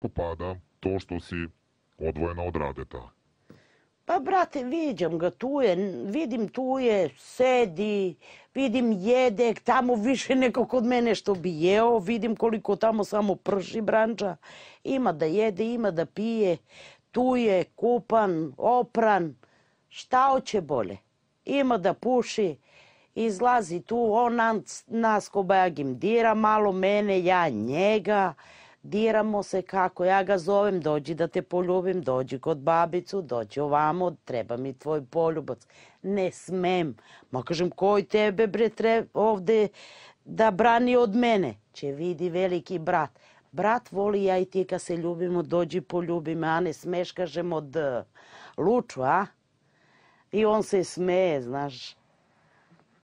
popada to što si odvojena od Radeta? Pa, brate, viđam ga, tu je, vidim tu je, sedi, vidim jede, tamo više neko kod mene što bi jeo, vidim koliko tamo samo prši branča, ima da jede, ima da pije, tu je kupan, opran, šta hoće bolje? Ima da puši, izlazi tu, on nas kobajagim dira, malo mene, ja njega, diramo se kako ja ga zovem, dođi da te poljubim, dođi kod babicu, dođi ovamo, treba mi tvoj poljubac. Ne smem. Ma kažem, koji tebe bre treba ovde da brani od mene? Če vidi veliki brat. Brat voli ja i ti kad se ljubimo, dođi poljubi me, a ne smeš, kažem, od e, luču, a? I on se smeje, znaš.